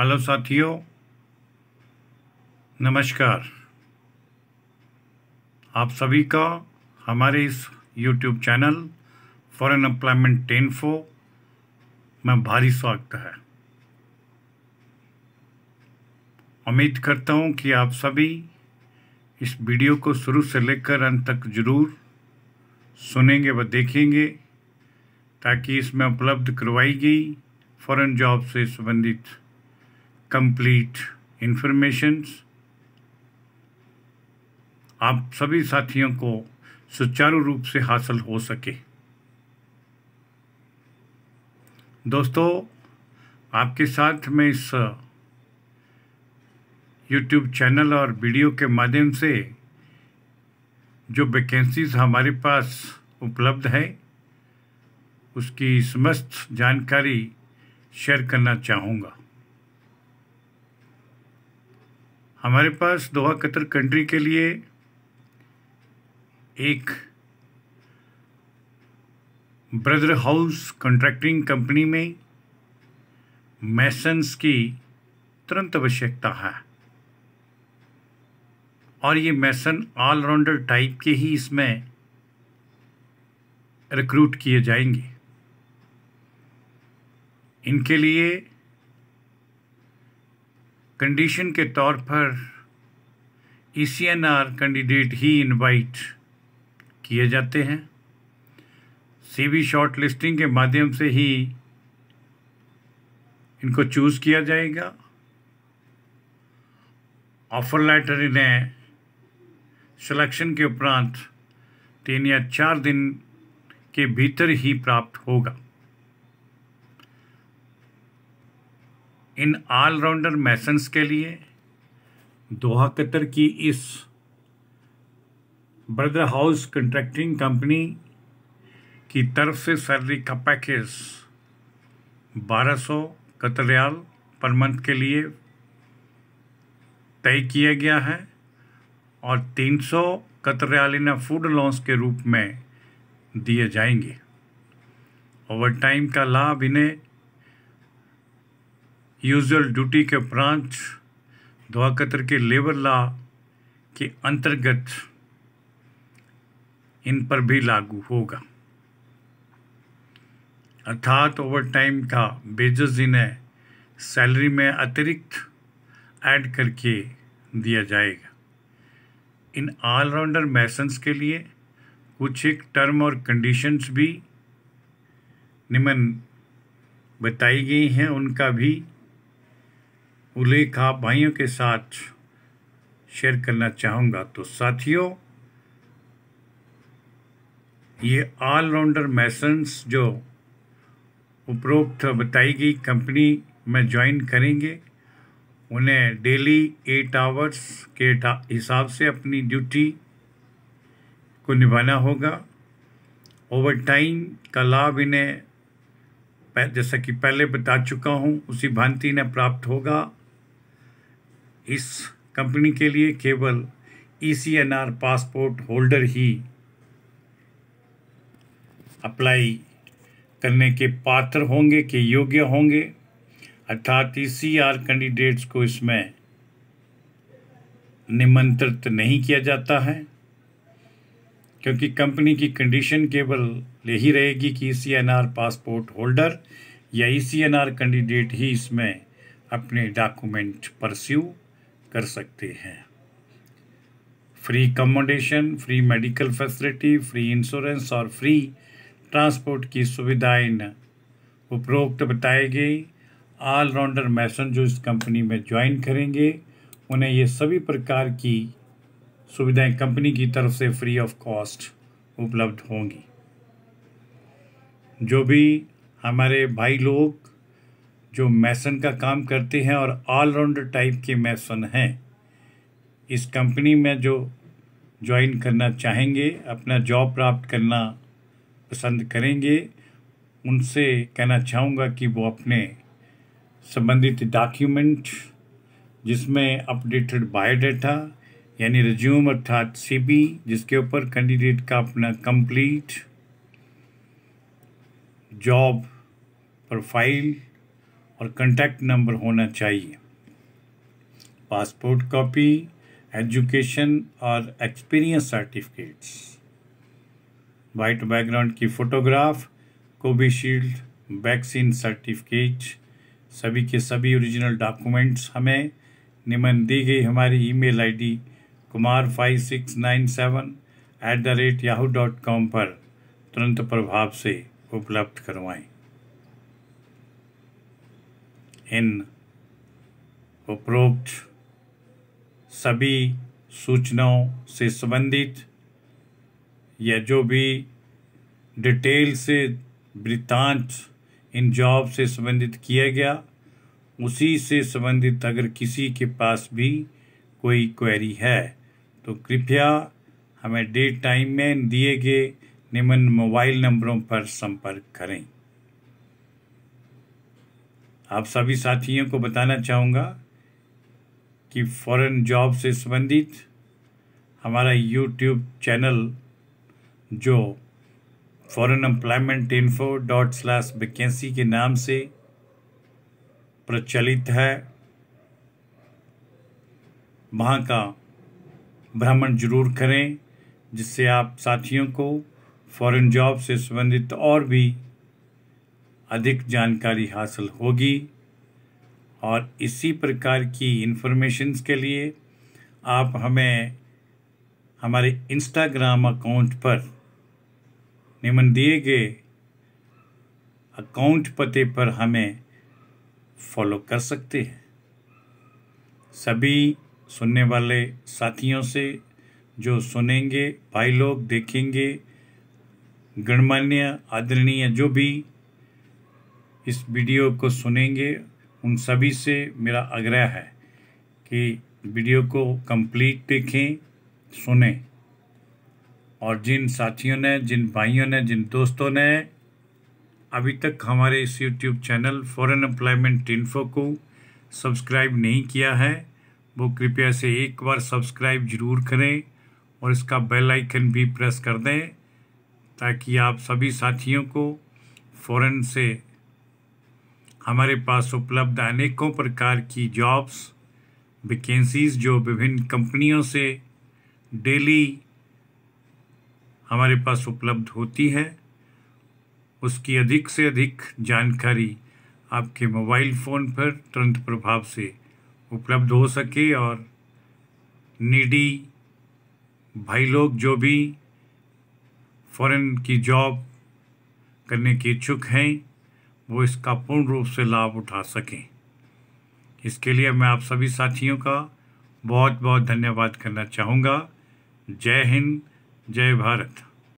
hello साथियों नमस्कार आप सभी का हमारे इस YouTube channel foreign employment info में भारी स्वागत है उम्मीद करता हूं कि आप सभी इस वीडियो को शुरू से लेकर अंत तक जरूर सुनेंगे व देखेंगे ताकि इसमें उपलब्ध करवाई गई फॉरेन जॉब से संबंधित कंप्लीट इन्फॉर्मेशंस आप सभी साथियों को सुचारू रूप से हासिल हो सके दोस्तों आपके साथ मैं इस यूट्यूब चैनल और वीडियो के माध्यम से जो वैकेंसीज हमारे पास उपलब्ध है उसकी समस्त जानकारी शेयर करना चाहूँगा हमारे पास दोहा कतर कंट्री के लिए एक ब्रदर हाउस कॉन्ट्रैक्टिंग कंपनी में मैसन्स की तुरंत आवश्यकता है और ये मैसन ऑलराउंडर टाइप के ही इसमें रिक्रूट किए जाएंगे इनके लिए कंडीशन के तौर पर E C N R candidate ही इनवाइट किए जाते हैं सीवी शॉर्ट लिस्टिंग के माध्यम से ही इनको चूज़ किया जाएगा ऑफर लेटर इन्हें सिलेक्शन के उपरांत तीन या चार दिन के भीतर ही प्राप्त होगा इन ऑलराउंडर मैसन्स के लिए दोहा कतर की इस ब्रदर हाउस कंट्रैक्टिंग कंपनी की तरफ से सैलरी का पैकेज 1200 सौ कतरयाल पर मंथ के लिए तय किया गया है और 300 सौ कतरयाल इन फूड लॉन्स के रूप में दिए जाएंगे ओवर टाइम का लाभ इन्हें यूजुअल ड्यूटी के उपरांत दोहा कतर के लेबर लॉ के अंतर्गत इन पर भी लागू होगा अर्थात ओवर टाइम का बेजस इन्हें सैलरी में अतिरिक्त ऐड करके दिया जाएगा इन ऑलराउंडर मैसन्स के लिए कुछ एक टर्म और कंडीशंस भी निम्न बताई गई हैं उनका भी उल्लेख आप भाइयों के साथ शेयर करना चाहूँगा तो साथियों ये ऑलराउंडर मैसन्स जो उपरोक्त बताई गई कंपनी में ज्वाइन करेंगे उन्हें डेली एट आवर्स के हिसाब से अपनी ड्यूटी को निभाना होगा ओवर टाइम का लाभ इन्हें जैसा कि पहले बता चुका हूँ उसी भांति इन्हें प्राप्त होगा इस कंपनी के लिए केवल ई e पासपोर्ट होल्डर ही अप्लाई करने के पात्र होंगे के योग्य होंगे अर्थात ई e कैंडिडेट्स को इसमें निमंत्रित नहीं किया जाता है क्योंकि कंपनी की कंडीशन केवल यही रहेगी कि ई e पासपोर्ट होल्डर या ई कैंडिडेट ही इसमें अपने डॉक्यूमेंट परस्यू कर सकते हैं free accommodation free medical facility free insurance और फ्री ट्रांसपोर्ट की सुविधाएं उपरोक्त बताए गए ऑलराउंडर मैसन जो इस कंपनी में ज्वाइन करेंगे उन्हें ये सभी प्रकार की सुविधाएं कंपनी की तरफ से फ्री ऑफ कॉस्ट उपलब्ध होंगी जो भी हमारे भाई लोग जो मैसन का काम करते हैं और ऑलराउंडर टाइप के मैसन हैं इस कंपनी में जो ज्वाइन करना चाहेंगे अपना जॉब प्राप्त करना पसंद करेंगे उनसे कहना चाहूँगा कि वो अपने संबंधित डॉक्यूमेंट जिसमें अपडेटेड बायोडाटा यानी रिज्यूम अर्थात सीबी जिसके ऊपर कैंडिडेट का अपना कंप्लीट जॉब प्रोफाइल और कंटैक्ट नंबर होना चाहिए पासपोर्ट कॉपी एजुकेशन और एक्सपीरियंस सर्टिफिकेट्स वाइट बैकग्राउंड की फ़ोटोग्राफ कोविशील्ड वैक्सीन सर्टिफिकेट सभी के सभी ओरिजिनल डॉक्यूमेंट्स हमें निमन दी गई हमारी email ID Kumar five six nine seven eight the rate Yahoo dot com पर तुरंत प्रभाव से उपलब्ध करवाएं इन उपरोक्त सभी सूचनाओं से संबंधित या जो भी डिटेल से वृत्तांत इन जॉब से संबंधित किया गया उसी से संबंधित अगर किसी के पास भी कोई क्वेरी है तो कृपया हमें डेट टाइम में दिए गए निम्न मोबाइल नंबरों पर संपर्क करें आप सभी साथियों को बताना चाहूँगा कि फॉरेन जॉब से संबंधित हमारा यूट्यूब चैनल जो foreign employment info dot slash vacancy के नाम से प्रचलित है वहाँ का भ्रमण जरूर करें जिससे आप साथियों को फॉरेन जॉब से संबंधित और भी अधिक जानकारी हासिल होगी और इसी प्रकार की इन्फॉर्मेशंस के लिए आप हमें हमारे इंस्टाग्राम अकाउंट पर निमन दिए गए अकाउंट पते पर हमें फॉलो कर सकते हैं सभी सुनने वाले साथियों से जो सुनेंगे भाई लोग देखेंगे गणमान्य आदरणीय जो भी इस वीडियो को सुनेंगे उन सभी से मेरा आग्रह है कि वीडियो को कंप्लीट देखें सुने और जिन साथियों ने जिन भाइयों ने जिन दोस्तों ने अभी तक हमारे इस YouTube channel foreign employment info को सब्सक्राइब नहीं किया है वो कृपया से एक बार सब्सक्राइब जरूर करें और इसका बेल आइकन भी प्रेस कर दें ताकि आप सभी साथियों को फॉरेन से हमारे पास उपलब्ध अनेकों प्रकार की जॉब्स वैकेंसीज़ जो विभिन्न कंपनियों से डेली हमारे पास उपलब्ध होती है उसकी अधिक से अधिक जानकारी आपके मोबाइल फ़ोन पर तुरंत प्रभाव से उपलब्ध हो सके और नीडी भाई लोग जो भी फॉरेन की जॉब करने के इच्छुक हैं वो इसका पूर्ण रूप से लाभ उठा सकें इसके लिए मैं आप सभी साथियों का बहुत बहुत धन्यवाद करना चाहूँगा जय हिंद जय भारत